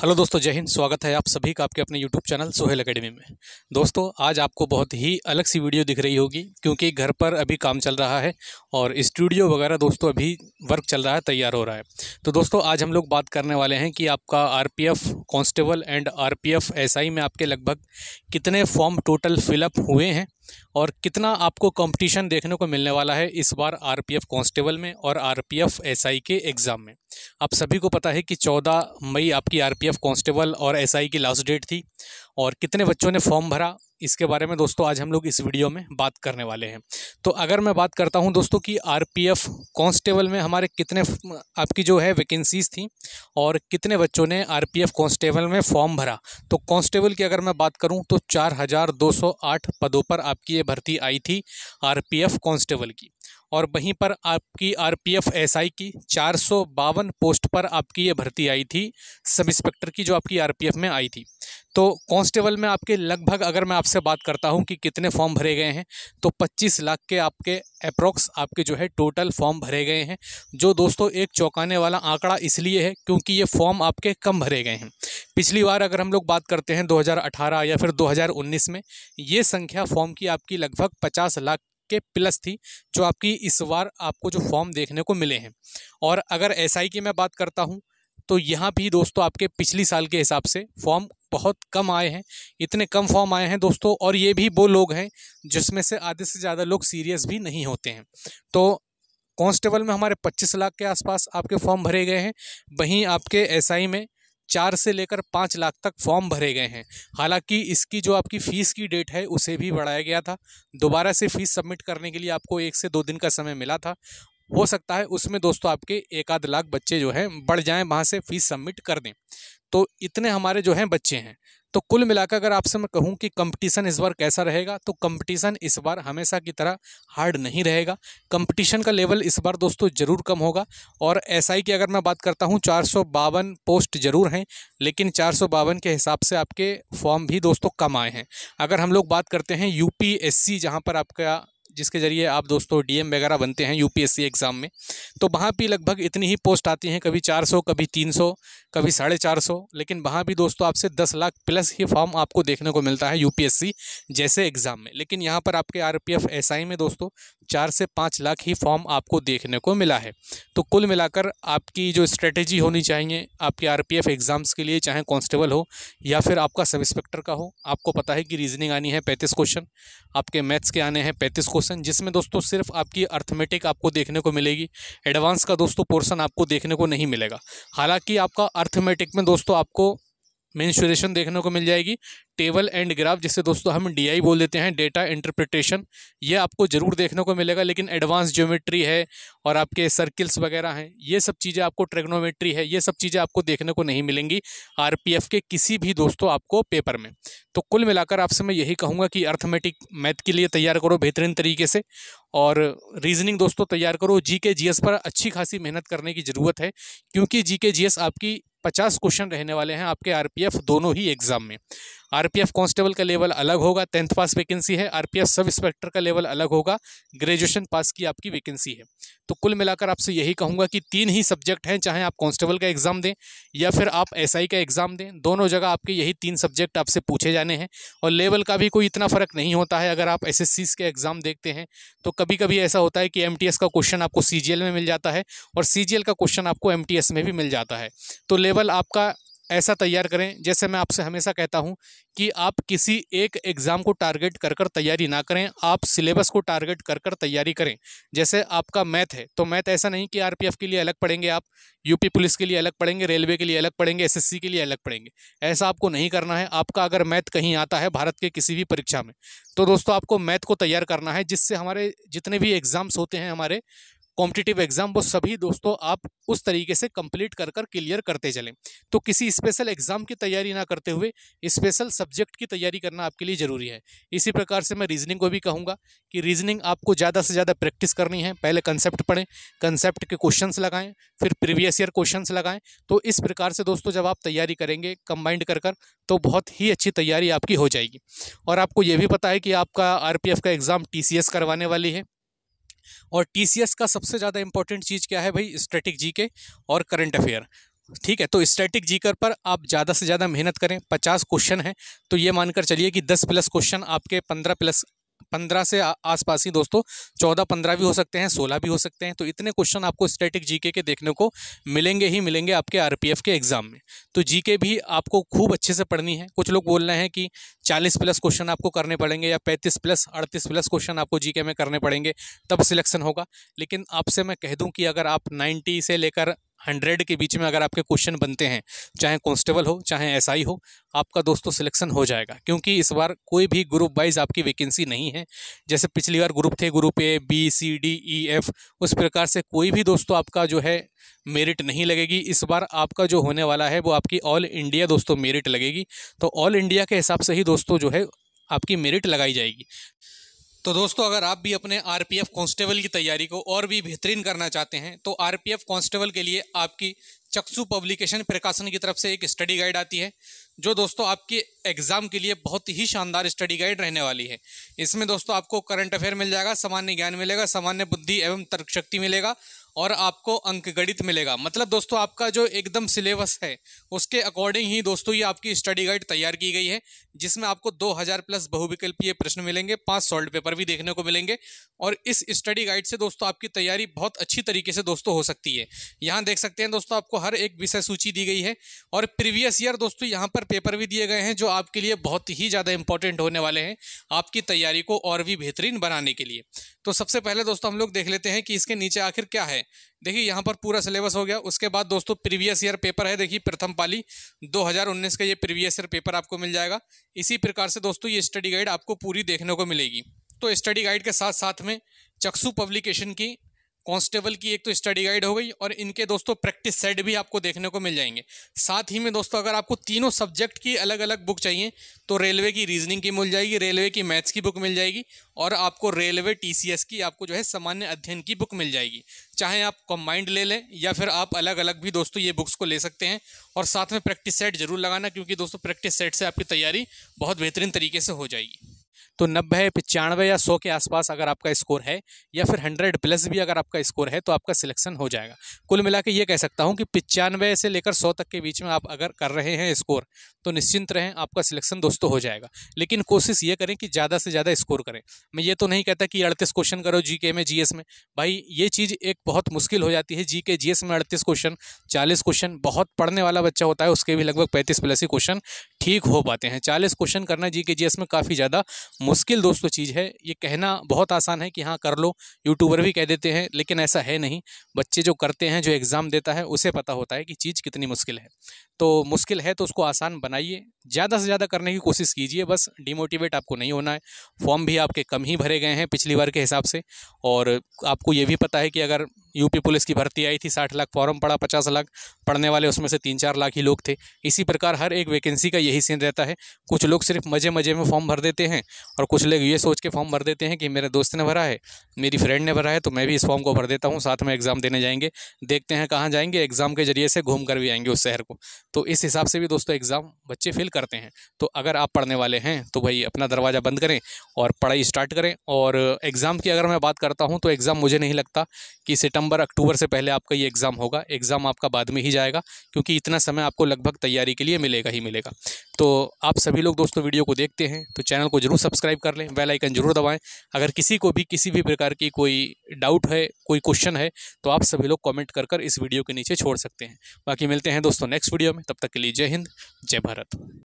hello दोस्तों जय हिंद स्वागत है आप सभी का आपके अपने यूट्यूब चैनल सोहेल अकेडमी में दोस्तों आज आपको बहुत ही अलग सी वीडियो दिख रही होगी क्योंकि घर पर अभी काम चल रहा है और स्टूडियो वगैरह दोस्तों अभी वर्क चल रहा है तैयार हो रहा है तो दोस्तों आज हम लोग बात करने वाले हैं कि आपका R P F constable and R P F S I में आपके लगभग कितने फॉर्म टोटल फिलअप हुए हैं और कितना आपको कंपटीशन देखने को मिलने वाला है इस बार आरपीएफ कांस्टेबल में और आरपीएफ एसआई के एग्ज़ाम में आप सभी को पता है कि 14 मई आपकी आरपीएफ कांस्टेबल और एसआई की लास्ट डेट थी और कितने बच्चों ने फॉर्म भरा इसके बारे में दोस्तों आज हम लोग इस वीडियो में बात करने वाले हैं तो अगर मैं बात करता हूं दोस्तों कि आरपीएफ कांस्टेबल में हमारे कितने आपकी जो है वैकेंसीज़ थी और कितने बच्चों ने आरपीएफ कांस्टेबल में फॉर्म भरा तो कांस्टेबल की अगर मैं बात करूं तो चार पदों पर आपकी ये भर्ती आई थी आरपीएफ कांस्टेबल की और वहीं पर आपकी आरपीएफ एसआई की चार पोस्ट पर आपकी ये भर्ती आई थी सब इंस्पेक्टर की जो आपकी आरपीएफ में आई थी तो कांस्टेबल में आपके लगभग अगर मैं आपसे बात करता हूं कि कितने फॉर्म भरे गए हैं तो 25 लाख के आपके अप्रोक्स आपके जो है टोटल फॉर्म भरे गए हैं जो दोस्तों एक चौंकाने वाला आंकड़ा इसलिए है क्योंकि ये फॉर्म आपके कम भरे गए हैं पिछली बार अगर हम लोग बात करते हैं 2018 या फिर 2019 में ये संख्या फॉर्म की आपकी लगभग 50 लाख के प्लस थी जो आपकी इस बार आपको जो फॉर्म देखने को मिले हैं और अगर एस की मैं बात करता हूँ तो यहाँ भी दोस्तों आपके पिछली साल के हिसाब से फॉर्म बहुत कम आए हैं इतने कम फॉर्म आए हैं दोस्तों और ये भी वो लोग हैं जिसमें से आधे से ज़्यादा लोग सीरियस भी नहीं होते हैं तो कांस्टेबल में हमारे 25 लाख के आसपास आपके फॉर्म भरे गए हैं वहीं आपके एसआई में चार से लेकर पाँच लाख तक फॉर्म भरे गए हैं हालांकि इसकी जो आपकी फ़ीस की डेट है उसे भी बढ़ाया गया था दोबारा से फ़ीस सबमिट करने के लिए आपको एक से दो दिन का समय मिला था हो सकता है उसमें दोस्तों आपके एक आध लाख बच्चे जो हैं बढ़ जाएं वहाँ से फ़ीस सबमिट कर दें तो इतने हमारे जो हैं बच्चे हैं तो कुल मिलाकर अगर आपसे मैं कहूँ कि कंपटीशन इस बार कैसा रहेगा तो कंपटीशन इस बार हमेशा की तरह हार्ड नहीं रहेगा कंपटीशन का लेवल इस बार दोस्तों ज़रूर कम होगा और एस SI की अगर मैं बात करता हूँ चार पोस्ट ज़रूर हैं लेकिन चार के हिसाब से आपके फॉर्म भी दोस्तों कम आए हैं अगर हम लोग बात करते हैं यू पी जहाँ पर आपका जिसके ज़रिए आप दोस्तों डीएम वगैरह बनते हैं यूपीएससी एग्ज़ाम में तो वहाँ भी लगभग इतनी ही पोस्ट आती हैं कभी 400 कभी 300 कभी साढ़े चार सौ लेकिन वहाँ भी दोस्तों आपसे 10 लाख प्लस ही फॉर्म आपको देखने को मिलता है यूपीएससी जैसे एग्ज़ाम में लेकिन यहाँ पर आपके आर पी में दोस्तों चार से पाँच लाख ही फॉर्म आपको देखने को मिला है तो कुल मिलाकर आपकी जो स्ट्रेटेजी होनी चाहिए आपके आर एग्ज़ाम्स के लिए चाहे कॉन्स्टेबल हो या फिर आपका सब इंस्पेक्टर का हो आपको पता है कि रीजनिंग आनी है पैंतीस क्वेश्चन आपके मैथ्स के आने हैं पैंतीस क्वेश्चन पोर्शन जिसमें दोस्तों सिर्फ आपकी अर्थमेटिक आपको देखने को मिलेगी एडवांस का दोस्तों पोर्शन आपको देखने को नहीं मिलेगा हालांकि आपका अर्थमेटिक में दोस्तों आपको मेन्शुरेशन देखने को मिल जाएगी टेबल एंड ग्राफ जिसे दोस्तों हम डीआई बोल देते हैं डेटा इंटरप्रिटेशन ये आपको ज़रूर देखने को मिलेगा लेकिन एडवांस ज्योमेट्री है और आपके सर्किल्स वगैरह हैं ये सब चीज़ें आपको ट्रेग्नोमेट्री है ये सब चीज़ें आपको देखने को नहीं मिलेंगी आर के किसी भी दोस्तों आपको पेपर में तो कुल मिलाकर आपसे मैं यही कहूँगा कि अर्थमेटिक मैथ के लिए तैयार करो बेहतरीन तरीके से और रीजनिंग दोस्तों तैयार करो जी के जी पर अच्छी खासी मेहनत करने की ज़रूरत है क्योंकि जी के जी आपकी पचास क्वेश्चन रहने वाले हैं आपके आरपीएफ दोनों ही एग्ज़ाम में आरपीएफ कांस्टेबल का लेवल अलग होगा टेंथ पास वैकेंसी है आरपीएफ सब इंस्पेक्टर का लेवल अलग होगा ग्रेजुएशन पास की आपकी वैकेंसी है तो कुल मिलाकर आपसे यही कहूँगा कि तीन ही सब्जेक्ट हैं चाहे आप कांस्टेबल का एग्ज़ाम दें या फिर आप एसआई का एग्ज़ाम दें दोनों जगह आपके यही तीन सब्जेक्ट आपसे पूछे जाने हैं और लेवल का भी कोई इतना फ़र्क नहीं होता है अगर आप एस के एग्ज़ाम देखते हैं तो कभी कभी ऐसा होता है कि एम का क्वेश्चन आपको सी में मिल जाता है और सी का क्वेश्चन आपको एम में भी मिल जाता है तो लेवल आपका ऐसा तैयार करें जैसे मैं आपसे हमेशा कहता हूं कि आप किसी एक एग्ज़ाम को टारगेट कर कर तैयारी ना करें आप सिलेबस को टारगेट कर कर तैयारी करें जैसे आपका मैथ है तो मैथ ऐसा नहीं कि आरपीएफ के लिए अलग पढ़ेंगे आप यूपी पुलिस के लिए अलग पढ़ेंगे रेलवे के लिए अलग पढ़ेंगे एस के लिए अलग पढ़ेंगे ऐसा आपको नहीं करना है आपका अगर मैथ कहीं आता है भारत के किसी भी परीक्षा में तो दोस्तों आपको मैथ को तैयार करना है जिससे हमारे जितने भी एग्ज़ाम्स होते हैं हमारे कॉम्पिटिटिव एग्ज़ाम वो सभी दोस्तों आप उस तरीके से कंप्लीट कर कर क्लियर करते चलें तो किसी स्पेशल एग्ज़ाम की तैयारी ना करते हुए स्पेशल सब्जेक्ट की तैयारी करना आपके लिए ज़रूरी है इसी प्रकार से मैं रीजनिंग को भी कहूँगा कि रीजनिंग आपको ज़्यादा से ज़्यादा प्रैक्टिस करनी है पहले कंसेप्ट पढ़ें कंसेप्ट के क्वेश्चन लगाएँ फिर प्रीवियस ईयर क्वेश्चन लगाएँ तो इस प्रकार से दोस्तों जब आप तैयारी करेंगे कंबाइंड कर कर तो बहुत ही अच्छी तैयारी आपकी हो जाएगी और आपको ये भी पता है कि आपका आर का एग्ज़ाम टी करवाने वाली है और टी का सबसे ज़्यादा इंपॉर्टेंट चीज़ क्या है भाई स्ट्रेटिक जी के और करंट अफेयर ठीक है तो स्टैटिक जीकर पर आप ज़्यादा से ज़्यादा मेहनत करें पचास क्वेश्चन हैं तो ये मानकर चलिए कि दस प्लस क्वेश्चन आपके पंद्रह प्लस पंद्रह से आसपास ही दोस्तों चौदह पंद्रह भी हो सकते हैं सोलह भी हो सकते हैं तो इतने क्वेश्चन आपको स्टैटिक जीके के देखने को मिलेंगे ही मिलेंगे आपके आरपीएफ के एग्ज़ाम में तो जीके भी आपको खूब अच्छे से पढ़नी है कुछ लोग बोल रहे हैं कि चालीस प्लस क्वेश्चन आपको करने पड़ेंगे या पैंतीस प्लस अड़तीस प्लस क्वेश्चन आपको जीके में करने पड़ेंगे तब सिलेक्शन होगा लेकिन आपसे मैं कह दूँ कि अगर आप नाइन्टी से लेकर हंड्रेड के बीच में अगर आपके क्वेश्चन बनते हैं चाहे कॉन्स्टेबल हो चाहे एसआई हो आपका दोस्तों सिलेक्शन हो जाएगा क्योंकि इस बार कोई भी ग्रुप वाइज आपकी वैकेंसी नहीं है जैसे पिछली बार ग्रुप थे group A B C D E F उस प्रकार से कोई भी दोस्तों आपका जो है मेरिट नहीं लगेगी इस बार आपका जो होने वाला है वो आपकी ऑल इंडिया दोस्तों मेरिट लगेगी तो ऑल इंडिया के हिसाब से ही दोस्तों जो है आपकी मेरिट लगाई जाएगी तो दोस्तों अगर आप भी अपने आरपीएफ कांस्टेबल की तैयारी को और भी बेहतरीन करना चाहते हैं तो आरपीएफ कांस्टेबल के लिए आपकी चक्षु पब्लिकेशन प्रकाशन की तरफ से एक स्टडी गाइड आती है जो दोस्तों आपके एग्ज़ाम के लिए बहुत ही शानदार स्टडी गाइड रहने वाली है इसमें दोस्तों आपको करंट अफेयर मिल जाएगा सामान्य ज्ञान मिलेगा सामान्य बुद्धि एवं तर्क शक्ति मिलेगा और आपको अंकगणित मिलेगा मतलब दोस्तों आपका जो एकदम सिलेबस है उसके अकॉर्डिंग ही दोस्तों ये आपकी स्टडी गाइड तैयार की गई है जिसमें आपको 2000 प्लस बहुविकल्पीय प्रश्न मिलेंगे पांच सॉल्ट पेपर भी देखने को मिलेंगे और इस स्टडी गाइड से दोस्तों आपकी तैयारी बहुत अच्छी तरीके से दोस्तों हो सकती है यहाँ देख सकते हैं दोस्तों आपको हर एक विषय सूची दी गई है और प्रीवियस ईयर दोस्तों यहाँ पर पेपर भी दिए गए हैं जो आपके लिए बहुत ही ज़्यादा इंपॉर्टेंट होने वाले हैं आपकी तैयारी को और भी बेहतरीन बनाने के लिए तो सबसे पहले दोस्तों हम लोग देख लेते हैं कि इसके नीचे आखिर क्या है हैं देखिए यहाँ पर पूरा सिलेबस हो गया उसके बाद दोस्तों प्रीवियस ईयर पेपर है देखिए प्रथम पाली 2019 का ये प्रीवियस ईयर पेपर आपको मिल जाएगा इसी प्रकार से दोस्तों ये स्टडी गाइड आपको पूरी देखने को मिलेगी तो स्टडी गाइड के साथ साथ में चक्सु पब्लिकेशन की कांस्टेबल की एक तो स्टडी गाइड हो गई और इनके दोस्तों प्रैक्टिस सेट भी आपको देखने को मिल जाएंगे साथ ही में दोस्तों अगर आपको तीनों सब्जेक्ट की अलग अलग बुक चाहिए तो रेलवे की रीजनिंग की मिल जाएगी रेलवे की मैथ्स की बुक मिल जाएगी और आपको रेलवे टीसीएस की आपको जो है सामान्य अध्ययन की बुक मिल जाएगी चाहे आप कंबाइंड ले लें या फिर आप अलग अलग भी दोस्तों ये बुक्स को ले सकते हैं और साथ में प्रैक्टिस सेट जरूर लगाना क्योंकि दोस्तों प्रैक्टिस सेट से आपकी तैयारी बहुत बेहतरीन तरीके से हो जाएगी तो नब्बे पचानवे या सौ के आसपास अगर आपका स्कोर है या फिर हंड्रेड प्लस भी अगर आपका स्कोर है तो आपका सिलेक्शन हो जाएगा कुल मिला के ये कह सकता हूँ कि पचानवे से लेकर सौ तक के बीच में आप अगर कर रहे हैं स्कोर तो निश्चिंत रहें आपका सिलेक्शन दोस्तों हो जाएगा लेकिन कोशिश ये करें कि ज़्यादा से ज़्यादा स्कोर करें मैं ये तो नहीं कहता कि अड़तीस क्वेश्चन करो जी में जी में भाई ये चीज़ एक बहुत मुश्किल हो जाती है जी के जी में अड़तीस क्वेश्चन चालीस क्वेश्चन बहुत पढ़ने वाला बच्चा होता है उसके भी लगभग पैंतीस प्लस ही क्वेश्चन ठीक हो पाते हैं चालीस क्वेश्चन करना जी के जी में काफ़ी ज़्यादा मुश्किल दोस्तों चीज़ है ये कहना बहुत आसान है कि हाँ कर लो यूट्यूबर भी कह देते हैं लेकिन ऐसा है नहीं बच्चे जो करते हैं जो एग्ज़ाम देता है उसे पता होता है कि चीज़ कितनी मुश्किल है तो मुश्किल है तो उसको आसान बनाइए ज़्यादा से ज़्यादा करने की कोशिश कीजिए बस डिमोटिवेट आपको नहीं होना है फॉर्म भी आपके कम ही भरे गए हैं पिछली बार के हिसाब से और आपको ये भी पता है कि अगर यूपी पुलिस की भर्ती आई थी साठ लाख फॉर्म पड़ा पचास लाख पढ़ने वाले उसमें से तीन चार लाख ही लोग थे इसी प्रकार हर एक वैकेंसी का यही सीन रहता है कुछ लोग सिर्फ मज़े मज़े में फॉर्म भर देते हैं और कुछ लोग ये सोच के फॉर्म भर देते हैं कि मेरे दोस्त ने भरा है मेरी फ्रेंड ने भरा है तो मैं भी इस फॉर्म को भर देता हूँ साथ में एग्ज़ाम देने जाएंगे देखते हैं कहाँ जाएंगे एग्ज़ाम के ज़रिए से घूम कर भी आएंगे उस शहर को तो इस हिसाब से भी दोस्तों एग्ज़ाम बच्चे फिल करते हैं तो अगर आप पढ़ने वाले हैं तो भाई अपना दरवाज़ा बंद करें और पढ़ाई स्टार्ट करें और एग्ज़ाम की अगर मैं बात करता हूँ तो एग्ज़ाम मुझे नहीं लगता कि सिटम सितंबर अक्टूबर से पहले आपका ये एग्ज़ाम होगा एग्ज़ाम आपका बाद में ही जाएगा क्योंकि इतना समय आपको लगभग तैयारी के लिए मिलेगा ही मिलेगा तो आप सभी लोग दोस्तों वीडियो को देखते हैं तो चैनल को जरूर सब्सक्राइब कर लें बेल आइकन जरूर दबाएं अगर किसी को भी किसी भी प्रकार की कोई डाउट है कोई क्वेश्चन है तो आप सभी लोग कॉमेंट कर कर इस वीडियो के नीचे छोड़ सकते हैं बाकी मिलते हैं दोस्तों नेक्स्ट वीडियो में तब तक के लिए जय हिंद जय भारत